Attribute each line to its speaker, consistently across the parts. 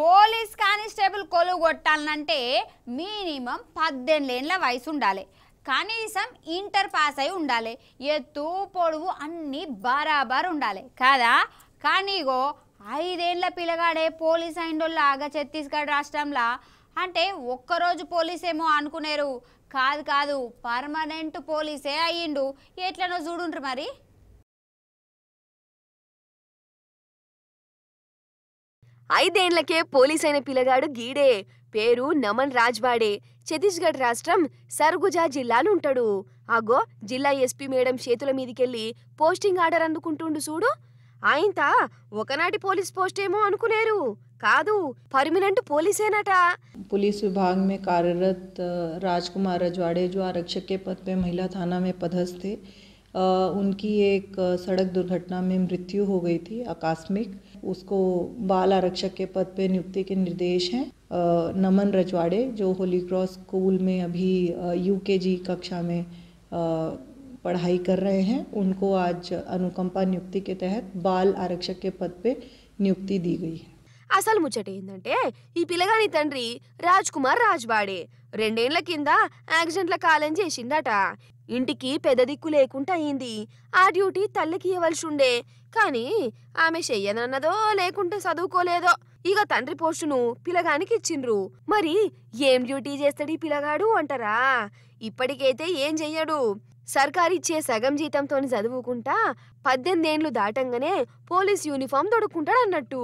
Speaker 1: police constable కొలుగొట్టాలంటే minimum పద్దెనిమిదేళ్ళ వయసు ఉండాలి కనీసం ఇంటర్ పాస్ అయి ఉండాలి ఎత్తు పొడవు అన్నీ బరాబర్ ఉండాలి కదా కానీగో ఐదేళ్ల పిల్లగాడే పోలీస్ అయిండోళ్ళగా ఛత్తీస్గఢ్ రాష్ట్రంలో అంటే ఒక్కరోజు పోలీసేమో అనుకునేరు
Speaker 2: కాదు కాదు పర్మనెంట్ పోలీసే అయ్యిండు ఎట్లనో చూడుండ్రు మరి ఐదేండ్లకే పోలీసైన పిల్లగాడు గీడే పేరు నమన్ రాజ్వాడే ఛత్తీస్గఢ్ రాష్ట్రం
Speaker 3: సర్గుజా ఉంటాడు అగో జిల్లా ఎస్పీ మేడం చేతుల మీదికెళ్ళి పోస్టింగ్ ఆర్డర్ అందుకుంటుండు చూడు ఆయంత ఒకనాటి పోలీస్ పోస్ట్ ఏమో అనుకునేరు
Speaker 4: కాదు పర్మినెంట్ పోలీసేనట पुलिस విభాగ్ మే కార్యరత్ రాజ్ కుమార్ రజ్వాడే జో ఆరక్షకే పద్ మే మహిళా థానా మే పదస్థే उनकी एक सड़क दुर्घटना में मृत्यु हो गई थी आकस्मिक उसको बाल आरक्षक के पद पे नियुक्ति के निर्देश हैं नमन रजवाड़े जो होली क्रॉस स्कूल में अभी यूकेजी कक्षा में पढ़ाई कर रहे हैं उनको आज अनुकंपा नियुक्ति के तहत बाल आरक्षक के पद पे नियुक्ति दी गई है అసలు
Speaker 3: ముచ్చట ఏంటంటే ఈ పిల్లగాని తండ్రి రాజ్ కుమార్ రాజ్వాడే రెండేళ్ల కింద యాక్సిడెంట్ల కాలం చేసిందట ఇంటికి పెద్ద దిక్కు లేకుండా అయింది ఆ డ్యూటీ తల్లికి ఇవ్వవలసి ఉండే కానీ ఆమె చెయ్యనన్నదో లేకుంటే చదువుకోలేదో ఇక తండ్రి పోస్టును పిలగానికి ఇచ్చిండ్రు మరి ఏం డ్యూటీ చేస్తాడు ఈ పిలగాడు అంటారా ఇప్పటికైతే ఏం చెయ్యడు సర్కారిచ్చే సగం జీతంతో చదువుకుంటా పద్దెనిమిదేండ్లు దాటంగానే పోలీస్ యూనిఫామ్ దొడుక్కుంటాడు అన్నట్టు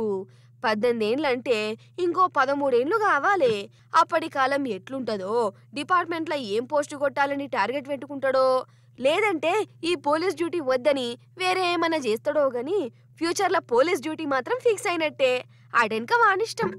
Speaker 3: పద్దెనిమిదేండ్లంటే ఇంకో పదమూడేండ్లు కావాలి అప్పటి కాలం ఎట్లుంటుందో డిపార్ట్మెంట్లో ఏం పోస్టు కొట్టాలని టార్గెట్ పెట్టుకుంటాడో లేదంటే ఈ పోలీస్ డ్యూటీ వద్దని వేరే
Speaker 2: ఏమైనా చేస్తాడో కానీ ఫ్యూచర్లో పోలీస్ డ్యూటీ మాత్రం ఫిక్స్ అయినట్టే ఆడెనక వానిష్టం